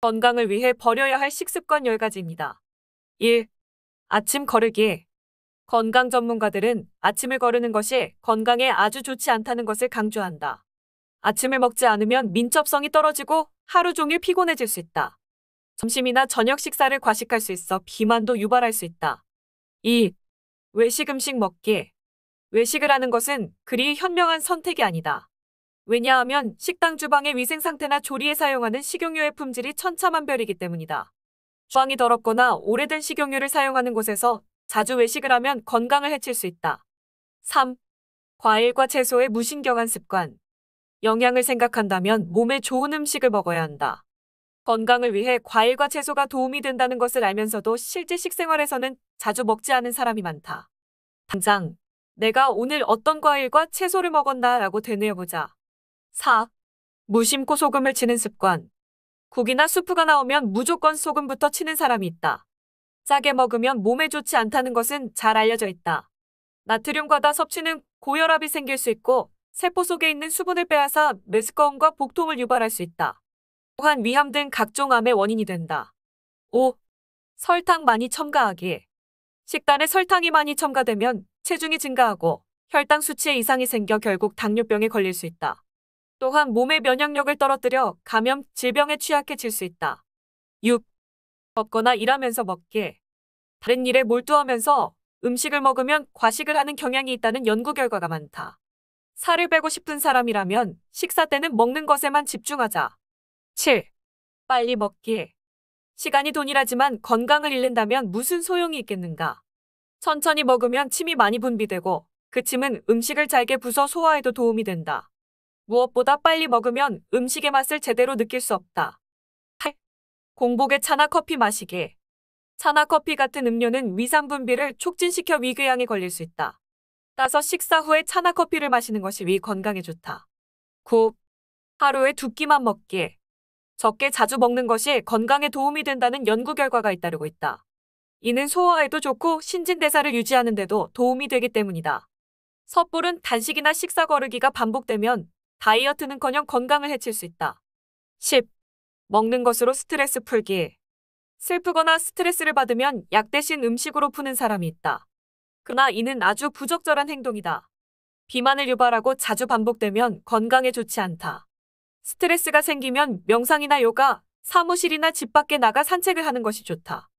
건강을 위해 버려야 할 식습관 10가지입니다. 1. 아침 거르기. 건강 전문가들은 아침을 거르는 것이 건강에 아주 좋지 않다는 것을 강조한다. 아침을 먹지 않으면 민첩성이 떨어지고 하루 종일 피곤해질 수 있다. 점심이나 저녁 식사를 과식할 수 있어 비만도 유발할 수 있다. 2. 외식 음식 먹기. 외식을 하는 것은 그리 현명한 선택이 아니다. 왜냐하면 식당 주방의 위생 상태나 조리에 사용하는 식용유의 품질이 천차만별이기 때문이다. 주방이 더럽거나 오래된 식용유를 사용하는 곳에서 자주 외식을 하면 건강을 해칠 수 있다. 3. 과일과 채소의 무신경한 습관. 영양을 생각한다면 몸에 좋은 음식을 먹어야 한다. 건강을 위해 과일과 채소가 도움이 된다는 것을 알면서도 실제 식생활에서는 자주 먹지 않은 사람이 많다. 당장 내가 오늘 어떤 과일과 채소를 먹었나 라고 되뇌어보자. 4. 무심코 소금을 치는 습관. 국이나 수프가 나오면 무조건 소금부터 치는 사람이 있다. 짜게 먹으면 몸에 좋지 않다는 것은 잘 알려져 있다. 나트륨 과다 섭취는 고혈압이 생길 수 있고 세포 속에 있는 수분을 빼앗아 메스꺼움과 복통을 유발할 수 있다. 또한 위암 등 각종 암의 원인이 된다. 5. 설탕 많이 첨가하기. 식단에 설탕이 많이 첨가되면 체중이 증가하고 혈당 수치에 이상이 생겨 결국 당뇨병에 걸릴 수 있다. 또한 몸의 면역력을 떨어뜨려 감염 질병에 취약해질 수 있다. 6. 걷거나 일하면서 먹기. 다른 일에 몰두하면서 음식을 먹으면 과식을 하는 경향이 있다는 연구 결과가 많다. 살을 빼고 싶은 사람이라면 식사 때는 먹는 것에만 집중하자. 7. 빨리 먹기. 시간이 돈이라지만 건강을 잃는다면 무슨 소용이 있겠는가. 천천히 먹으면 침이 많이 분비되고 그 침은 음식을 잘게 부숴 소화에도 도움이 된다. 무엇보다 빨리 먹으면 음식의 맛을 제대로 느낄 수 없다. 8. 공복에 차나 커피 마시기. 차나 커피 같은 음료는 위산 분비를 촉진시켜 위궤양에 걸릴 수 있다. 따서 식사 후에 차나 커피를 마시는 것이 위 건강에 좋다. 9. 하루에 두 끼만 먹게 적게 자주 먹는 것이 건강에 도움이 된다는 연구 결과가 잇따르고 있다. 이는 소화에도 좋고 신진대사를 유지하는 데도 도움이 되기 때문이다. 섣불은 단식이나 식사 거르기가 반복되면 다이어트는커녕 건강을 해칠 수 있다. 10. 먹는 것으로 스트레스 풀기. 슬프거나 스트레스를 받으면 약 대신 음식으로 푸는 사람이 있다. 그러나 이는 아주 부적절한 행동이다. 비만을 유발하고 자주 반복되면 건강에 좋지 않다. 스트레스가 생기면 명상이나 요가, 사무실이나 집 밖에 나가 산책을 하는 것이 좋다.